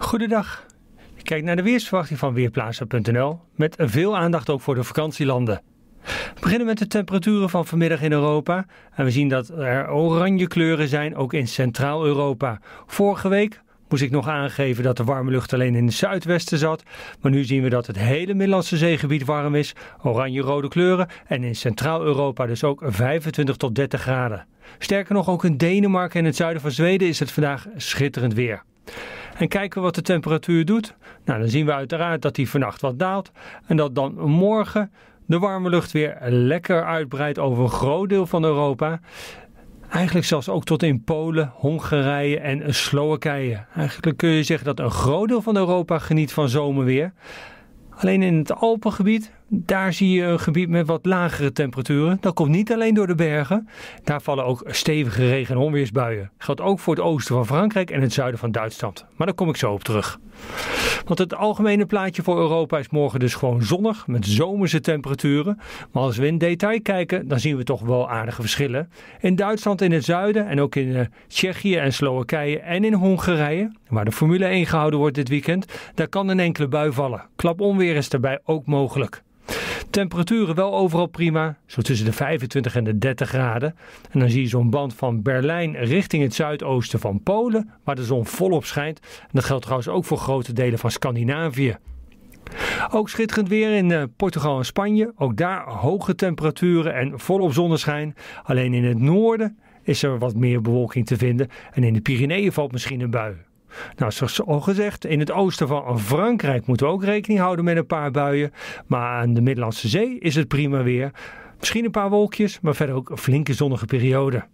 Goedendag. Kijk naar de weersverwachting van Weerplaatsen.nl met veel aandacht ook voor de vakantielanden. We beginnen met de temperaturen van vanmiddag in Europa. En we zien dat er oranje kleuren zijn, ook in Centraal-Europa. Vorige week moest ik nog aangeven dat de warme lucht alleen in het zuidwesten zat. Maar nu zien we dat het hele Middellandse zeegebied warm is. Oranje-rode kleuren en in Centraal-Europa dus ook 25 tot 30 graden. Sterker nog, ook in Denemarken en het zuiden van Zweden is het vandaag schitterend weer en kijken wat de temperatuur doet. Nou, dan zien we uiteraard dat die vannacht wat daalt en dat dan morgen de warme lucht weer lekker uitbreidt over een groot deel van Europa. Eigenlijk zelfs ook tot in Polen, Hongarije en Slowakije. Eigenlijk kun je zeggen dat een groot deel van Europa geniet van zomerweer. Alleen in het Alpengebied, daar zie je een gebied met wat lagere temperaturen. Dat komt niet alleen door de bergen. Daar vallen ook stevige regen- en onweersbuien. Geldt ook voor het oosten van Frankrijk en het zuiden van Duitsland. Maar daar kom ik zo op terug. Want het algemene plaatje voor Europa is morgen dus gewoon zonnig met zomerse temperaturen. Maar als we in detail kijken, dan zien we toch wel aardige verschillen. In Duitsland in het zuiden en ook in eh, Tsjechië en Slowakije en in Hongarije, waar de Formule 1 gehouden wordt dit weekend, daar kan een enkele bui vallen. Klap is daarbij ook mogelijk. Temperaturen wel overal prima, zo tussen de 25 en de 30 graden. En dan zie je zo'n band van Berlijn richting het zuidoosten van Polen, waar de zon volop schijnt. En dat geldt trouwens ook voor grote delen van Scandinavië. Ook schitterend weer in eh, Portugal en Spanje. Ook daar hoge temperaturen en volop zonneschijn. Alleen in het noorden is er wat meer bewolking te vinden. En in de Pyreneeën valt misschien een bui. Nou, zoals al gezegd, in het oosten van Frankrijk moeten we ook rekening houden met een paar buien. Maar aan de Middellandse Zee is het prima weer. Misschien een paar wolkjes, maar verder ook een flinke zonnige periode.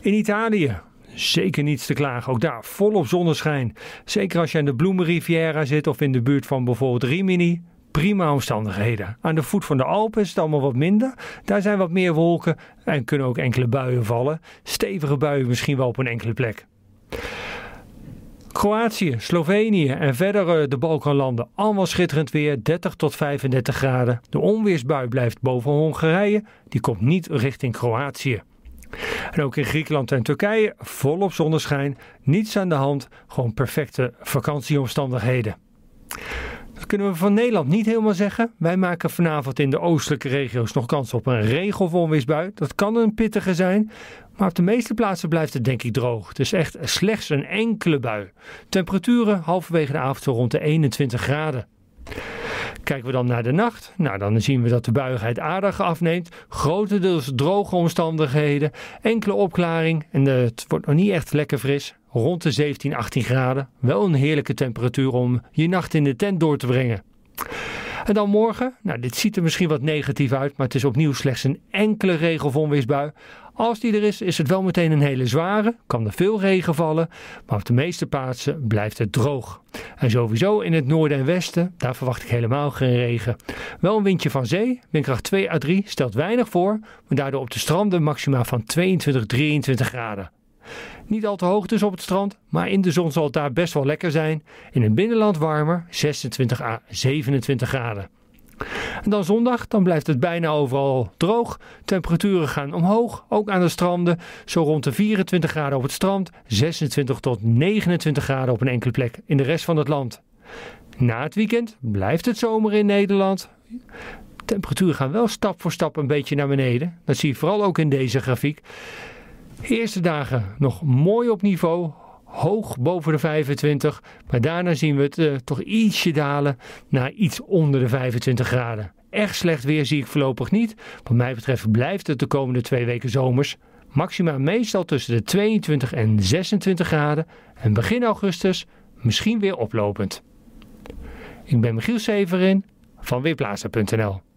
In Italië zeker niets te klagen. Ook daar volop zonneschijn. Zeker als je aan de Bloemenriviera zit of in de buurt van bijvoorbeeld Rimini. Prima omstandigheden. Aan de voet van de Alpen is het allemaal wat minder. Daar zijn wat meer wolken en kunnen ook enkele buien vallen. Stevige buien misschien wel op een enkele plek. Kroatië, Slovenië en verdere de Balkanlanden. Allemaal schitterend weer, 30 tot 35 graden. De onweersbui blijft boven Hongarije, die komt niet richting Kroatië. En ook in Griekenland en Turkije volop zonneschijn, niets aan de hand, gewoon perfecte vakantieomstandigheden. Dat kunnen we van Nederland niet helemaal zeggen. Wij maken vanavond in de oostelijke regio's nog kans op een regen- Dat kan een pittige zijn. Maar op de meeste plaatsen blijft het denk ik droog. Het is echt slechts een enkele bui. Temperaturen halverwege de avond zo rond de 21 graden. Kijken we dan naar de nacht, nou, dan zien we dat de buigheid aardig afneemt. Grotendeels droge omstandigheden, enkele opklaring en het wordt nog niet echt lekker fris rond de 17, 18 graden. Wel een heerlijke temperatuur om je nacht in de tent door te brengen. En dan morgen, nou dit ziet er misschien wat negatief uit, maar het is opnieuw slechts een enkele regen onweersbui. Als die er is, is het wel meteen een hele zware, kan er veel regen vallen, maar op de meeste plaatsen blijft het droog. En sowieso in het noorden en westen, daar verwacht ik helemaal geen regen. Wel een windje van zee, windkracht 2 à 3, stelt weinig voor, maar daardoor op de stranden maximaal van 22, 23 graden. Niet al te hoog dus op het strand, maar in de zon zal het daar best wel lekker zijn. In het binnenland warmer, 26 à 27 graden. En dan zondag, dan blijft het bijna overal droog. Temperaturen gaan omhoog, ook aan de stranden. Zo rond de 24 graden op het strand, 26 tot 29 graden op een enkele plek in de rest van het land. Na het weekend blijft het zomer in Nederland. Temperaturen gaan wel stap voor stap een beetje naar beneden. Dat zie je vooral ook in deze grafiek eerste dagen nog mooi op niveau, hoog boven de 25. Maar daarna zien we het eh, toch ietsje dalen naar iets onder de 25 graden. Echt slecht weer zie ik voorlopig niet. Wat mij betreft blijft het de komende twee weken zomers. Maxima meestal tussen de 22 en 26 graden. En begin augustus misschien weer oplopend. Ik ben Michiel Severin van Weerplaatsen.nl